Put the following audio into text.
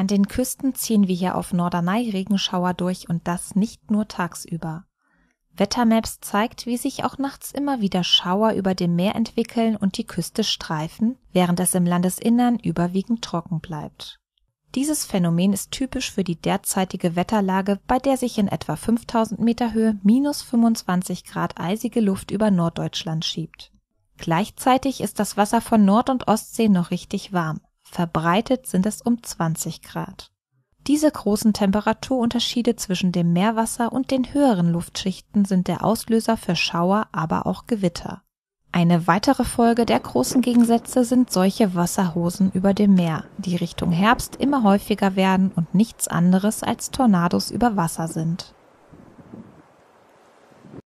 An den Küsten ziehen wir hier auf Norderney Regenschauer durch und das nicht nur tagsüber. Wettermaps zeigt, wie sich auch nachts immer wieder Schauer über dem Meer entwickeln und die Küste streifen, während es im Landesinnern überwiegend trocken bleibt. Dieses Phänomen ist typisch für die derzeitige Wetterlage, bei der sich in etwa 5000 Meter Höhe minus 25 Grad eisige Luft über Norddeutschland schiebt. Gleichzeitig ist das Wasser von Nord- und Ostsee noch richtig warm verbreitet sind es um 20 Grad. Diese großen Temperaturunterschiede zwischen dem Meerwasser und den höheren Luftschichten sind der Auslöser für Schauer, aber auch Gewitter. Eine weitere Folge der großen Gegensätze sind solche Wasserhosen über dem Meer, die Richtung Herbst immer häufiger werden und nichts anderes als Tornados über Wasser sind